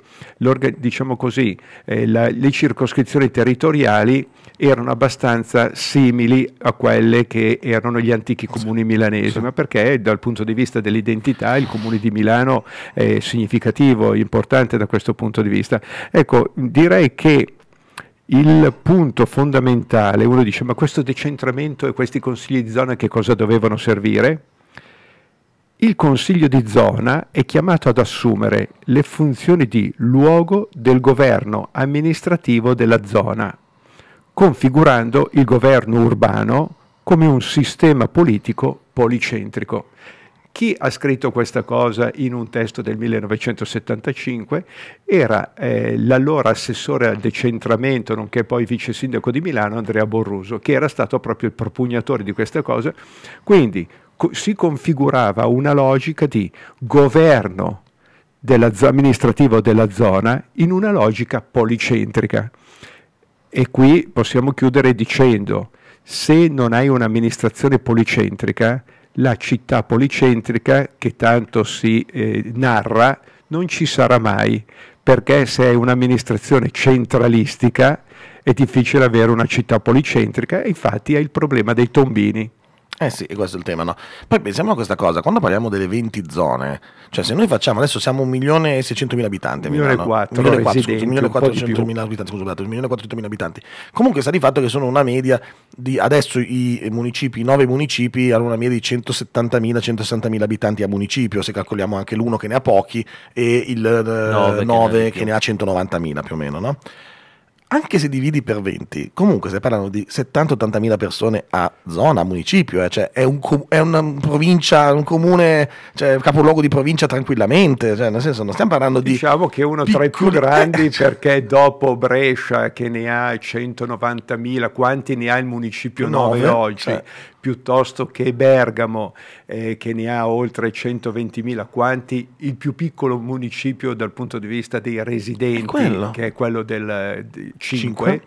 diciamo così, eh, la, le circoscrizioni territoriali erano abbastanza simili a quelle che erano gli antichi comuni milanesi, ma perché dal punto di vista dell'identità il comune di Milano è significativo, importante da questo punto di vista. Ecco, direi che il punto fondamentale, uno dice ma questo decentramento e questi consigli di zona che cosa dovevano servire? il Consiglio di zona è chiamato ad assumere le funzioni di luogo del governo amministrativo della zona, configurando il governo urbano come un sistema politico policentrico. Chi ha scritto questa cosa in un testo del 1975 era eh, l'allora assessore al decentramento, nonché poi vice sindaco di Milano, Andrea Borruso, che era stato proprio il propugnatore di questa cosa. Quindi si configurava una logica di governo amministrativo della zona in una logica policentrica. E qui possiamo chiudere dicendo, se non hai un'amministrazione policentrica, la città policentrica che tanto si eh, narra non ci sarà mai, perché se hai un'amministrazione centralistica è difficile avere una città policentrica e infatti è il problema dei tombini. Eh sì, questo è il tema, no? Poi pensiamo a questa cosa, quando parliamo delle 20 zone, cioè se noi facciamo, adesso siamo 1.600.000 abitanti, 1.400.000 abitanti, scusate, 1.400.000 abitanti. Comunque sta di fatto che sono una media di, adesso i municipi, i 9 municipi hanno una media di 170.000-160.000 abitanti a municipio, se calcoliamo anche l'uno che ne ha pochi e il 9, 9 che, ne, che ne ha 190.000 più o meno, no? anche se dividi per 20, comunque se parlano di 70-80 mila persone a zona, a municipio, eh, cioè è, un, è, una provincia, un comune, cioè capoluogo di provincia tranquillamente, cioè nel senso non stiamo parlando di... Diciamo che è uno piccoli... tra i più grandi perché dopo Brescia che ne ha 190 mila, quanti ne ha il municipio 9, 9 oggi? Cioè, piuttosto che Bergamo eh, che ne ha oltre 120.000, quanti il più piccolo municipio dal punto di vista dei residenti, è che è quello del 5. E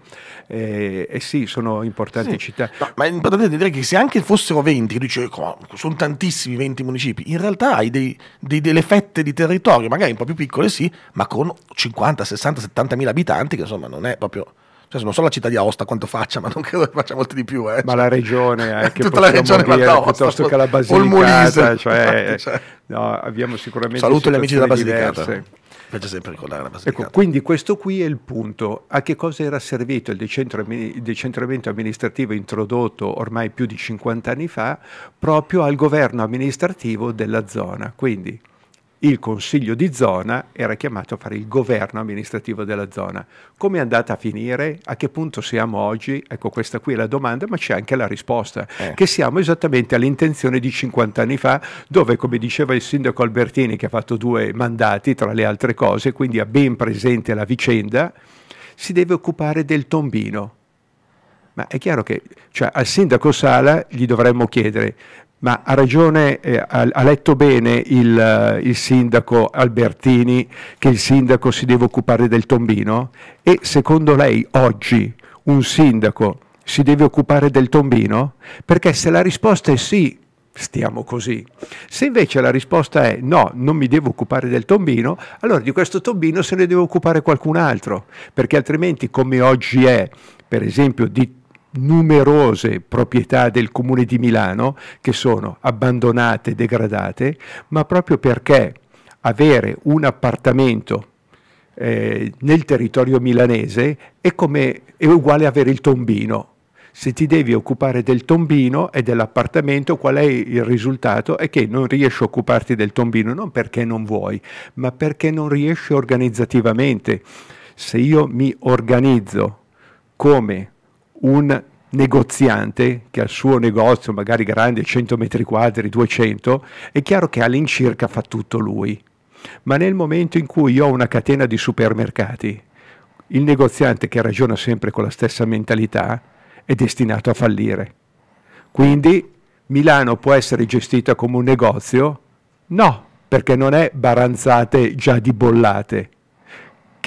Eh, eh, sì, sono importanti sì. città. No, ma è importante dire che se anche fossero 20, dice, sono tantissimi 20 municipi, in realtà hai dei, dei, delle fette di territorio, magari un po' più piccole sì, ma con 50, 60, 70.000 abitanti, che insomma non è proprio cioè, non so la città di Aosta quanto faccia, ma non credo che faccia molto di più. Eh, ma cioè, eh, la regione, anche tutta la regione dire, Aosta, piuttosto che la Basilicata, cioè, cioè. No, abbiamo sicuramente saluto gli amici della Basilicata. Piace sempre ricordare la Ecco, quindi questo qui è il punto. A che cosa era servito il decentramento amministrativo introdotto ormai più di 50 anni fa proprio al governo amministrativo della zona? Quindi il consiglio di zona era chiamato a fare il governo amministrativo della zona. Come è andata a finire? A che punto siamo oggi? Ecco, questa qui è la domanda, ma c'è anche la risposta, eh. che siamo esattamente all'intenzione di 50 anni fa, dove, come diceva il sindaco Albertini, che ha fatto due mandati, tra le altre cose, quindi ha ben presente la vicenda, si deve occupare del tombino. Ma è chiaro che cioè, al sindaco Sala gli dovremmo chiedere, ma ha ragione, eh, ha, ha, letto bene il, eh, il, sindaco Albertini che il sindaco si deve occupare del tombino? E secondo lei oggi un sindaco si deve occupare del tombino? Perché se la risposta è sì, stiamo così. Se invece la risposta è no, non mi devo occupare del tombino, allora di questo tombino se ne deve occupare qualcun altro, perché altrimenti come oggi è, per esempio, di numerose proprietà del comune di Milano che sono abbandonate, degradate, ma proprio perché avere un appartamento eh, nel territorio milanese è, come, è uguale avere il tombino. Se ti devi occupare del tombino e dell'appartamento, qual è il risultato? È che non riesci a occuparti del tombino non perché non vuoi, ma perché non riesci organizzativamente. Se io mi organizzo come un negoziante che ha il suo negozio magari grande 100 metri quadri, 200, è chiaro che all'incirca fa tutto lui. Ma nel momento in cui io ho una catena di supermercati, il negoziante che ragiona sempre con la stessa mentalità è destinato a fallire. Quindi Milano può essere gestita come un negozio? No, perché non è baranzate già di bollate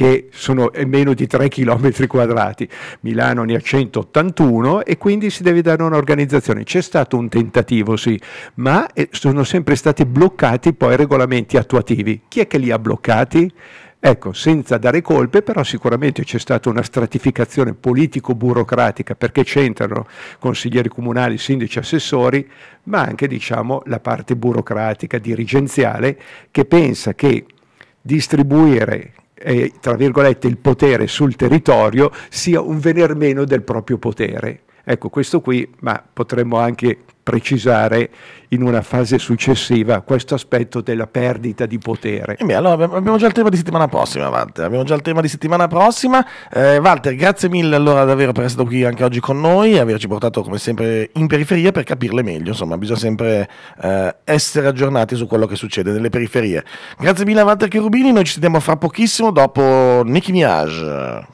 che sono meno di 3 km quadrati, Milano ne ha 181 e quindi si deve dare un'organizzazione. C'è stato un tentativo, sì, ma eh, sono sempre stati bloccati poi i regolamenti attuativi. Chi è che li ha bloccati? Ecco, senza dare colpe, però sicuramente c'è stata una stratificazione politico-burocratica perché c'entrano consiglieri comunali, sindaci, assessori, ma anche diciamo, la parte burocratica, dirigenziale, che pensa che distribuire eh, tra virgolette, il potere sul territorio sia un venir meno del proprio potere. Ecco, questo qui, ma potremmo anche precisare in una fase successiva questo aspetto della perdita di potere. Beh, allora abbiamo già il tema di settimana prossima, Walter. Abbiamo già il tema di settimana prossima. Eh, Walter, grazie mille allora davvero per essere qui anche oggi con noi e averci portato come sempre in periferia per capirle meglio. Insomma, bisogna sempre eh, essere aggiornati su quello che succede nelle periferie. Grazie mille a Walter Cherubini, noi ci sentiamo fra pochissimo dopo Nicki Minaj.